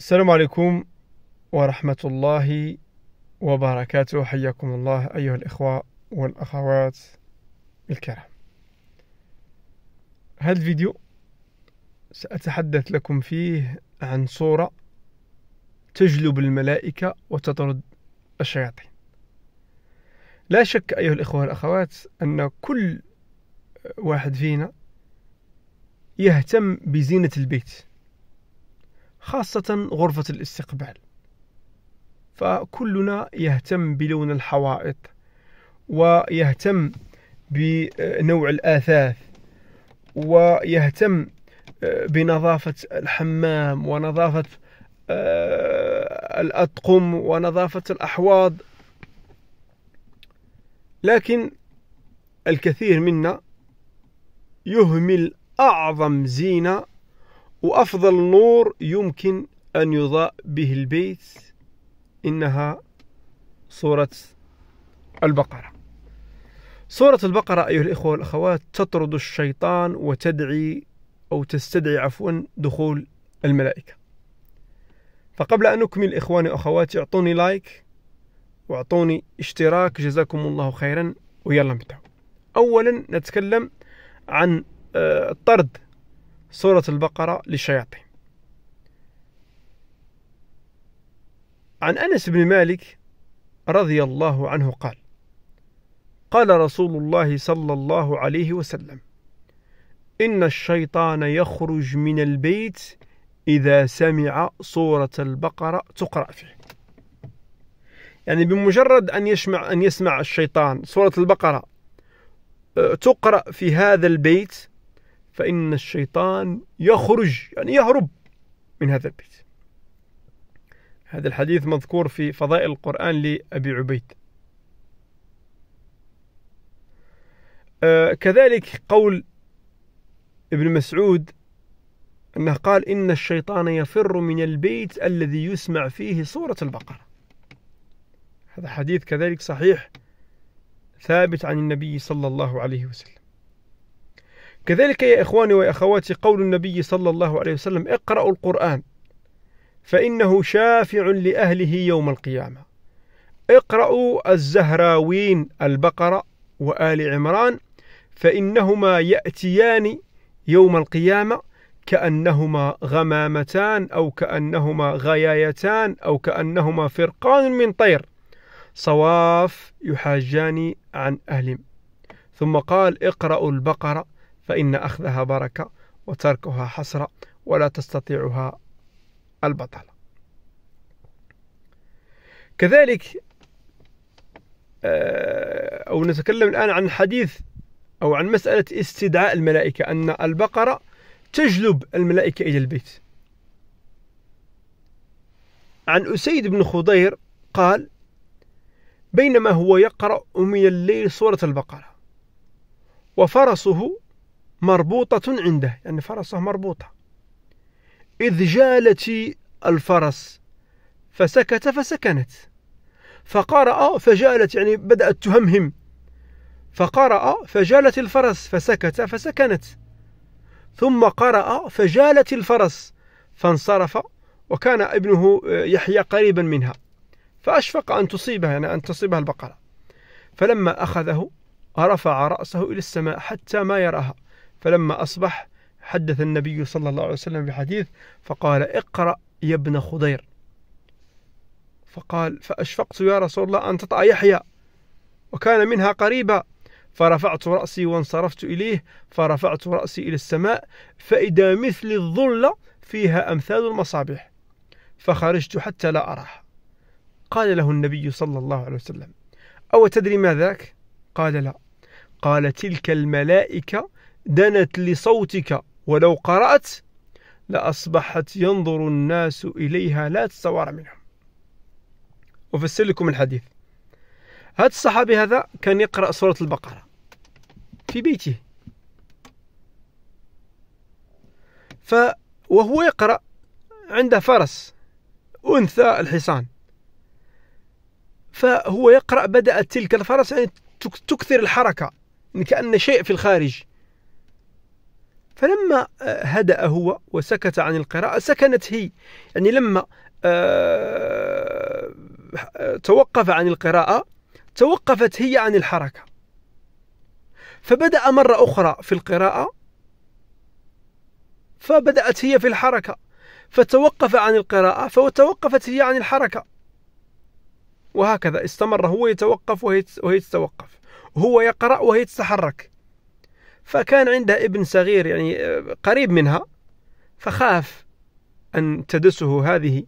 السلام عليكم ورحمة الله وبركاته حياكم الله أيها الإخوة والأخوات الكرام هذا الفيديو سأتحدث لكم فيه عن صورة تجلب الملائكة وتطرد الشياطين لا شك أيها الإخوة والأخوات أن كل واحد فينا يهتم بزينة البيت خاصة غرفة الاستقبال فكلنا يهتم بلون الحوائط ويهتم بنوع الآثاث ويهتم آه، بنظافة الحمام ونظافة آه، الأطقم ونظافة الأحواض لكن الكثير منا يهمل أعظم زينة وأفضل نور يمكن أن يضاء به البيت إنها سورة البقرة سورة البقرة أيها الإخوة والأخوات تطرد الشيطان وتدعي أو تستدعي عفوا دخول الملائكة فقبل أن أكمل إخواني وأخواتي أعطوني لايك وأعطوني اشتراك جزاكم الله خيرا ويلا نبدأ أولا نتكلم عن الطرد آه، سورة البقرة للشياطين عن أنس بن مالك رضي الله عنه قال قال رسول الله صلى الله عليه وسلم إن الشيطان يخرج من البيت إذا سمع سورة البقرة تقرأ فيه يعني بمجرد أن يسمع أن يسمع الشيطان سورة البقرة آه، تقرأ في هذا البيت فإن الشيطان يخرج يعني يهرب من هذا البيت هذا الحديث مذكور في فضائل القرآن لأبي عبيد آه، كذلك قول ابن مسعود أنه قال إن الشيطان يفر من البيت الذي يسمع فيه سورة البقرة هذا حديث كذلك صحيح ثابت عن النبي صلى الله عليه وسلم كذلك يا إخواني وأخواتي قول النبي صلى الله عليه وسلم اقرأوا القرآن فإنه شافع لأهله يوم القيامة اقرأوا الزهراوين البقرة وآل عمران فإنهما يأتيان يوم القيامة كأنهما غمامتان أو كأنهما غيايتان أو كأنهما فرقان من طير صواف يحاجان عن أهلهم ثم قال اقرأوا البقرة فإن أخذها بركة وتركها حسرة ولا تستطيعها البطلة كذلك آه، أو نتكلم الآن عن حديث أو عن مسألة استدعاء الملائكة أن البقرة تجلب الملائكة إلى البيت عن أسيد بن خضير قال بينما هو يقرأ من الليل سورة البقرة وفرسه مربوطة عنده يعني فرسه مربوطة إذ جالت الفرس فسكت فسكنت فقرأ فجالت يعني بدأت تهمهم فقرأ فجالت الفرس فسكت فسكنت ثم قرأ فجالت الفرس فانصرف وكان ابنه آه، يحيى قريبا منها فأشفق أن تصيبها يعني أن تصيبها البقرة فلما أخذه رفع رأسه إلى السماء حتى ما يراها فلما أصبح حدث النبي صلى الله عليه وسلم بحديث فقال اقرأ يا ابن خضير فقال فأشفقت يا رسول الله أن تطأ يحيى وكان منها قريبا فرفعت رأسي وانصرفت إليه فرفعت رأسي إلى السماء فإذا مثل الظلة فيها أمثال المصابيح فخرجت حتى لا أراه قال له النبي صلى الله عليه وسلم أو تدري ما ذاك؟ قال لا قال تلك الملائكة دنت لصوتك ولو قرأت لأصبحت ينظر الناس إليها لا تتصور منها أفسر لكم الحديث هذا الصحابي هذا كان يقرأ سورة البقرة في بيته ف وهو يقرأ عنده فرس أنثى الحصان فهو يقرأ بدأت تلك الفرس يعني تكثر الحركة يعني كأن شيء في الخارج فلما آه، هدأ هو وسكت عن القراءة سكنت هي يعني لما آه، توقف عن القراءة توقفت هي عن الحركة فبدأ مرة أخرى في القراءة فبدأت هي في الحركة فتوقف عن القراءة فتوقفت هي عن الحركة وهكذا استمر هو يتوقف وهي تتوقف هو يقرأ وهي تتحرك فكان عنده ابن صغير يعني آه، قريب منها فخاف أن تدسه هذه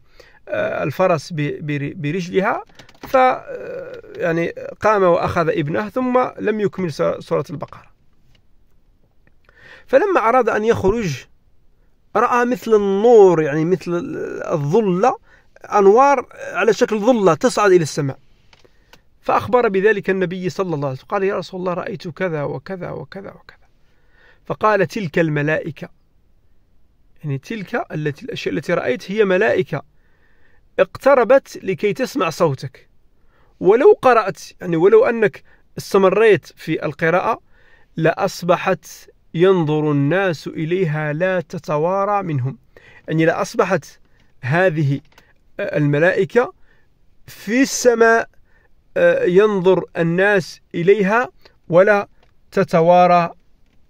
آه، الفرس برجلها ف آه، يعني قام وأخذ ابنه ثم لم يكمل سورة البقرة فلما أراد أن يخرج رأى مثل النور يعني مثل الظلة أنوار على شكل ظلة تصعد إلى السماء فأخبر بذلك النبي صلى الله عليه وسلم قال يا رسول الله رأيت كذا وكذا وكذا وكذا فقال تلك الملائكة يعني تلك التي الأشياء التي رأيت هي ملائكة اقتربت لكي تسمع صوتك ولو قرأت يعني ولو أنك استمريت في القراءة لأصبحت ينظر الناس إليها لا تتوارى منهم يعني لأصبحت هذه الملائكة في السماء آه، ينظر الناس إليها ولا تتوارى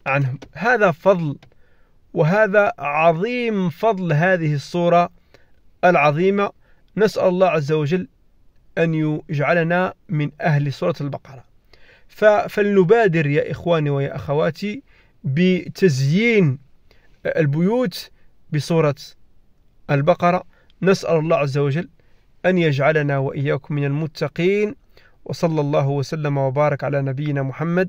عنهم هذا فضل وهذا عظيم فضل هذه الصورة العظيمة نسأل الله عز وجل أن يجعلنا من أهل سورة البقرة فلنبادر يا إخواني ويا أخواتي بتزيين البيوت بصورة البقرة نسأل الله عز وجل أن يجعلنا وإياكم من المتقين وصلى الله وسلم وبارك على نبينا محمد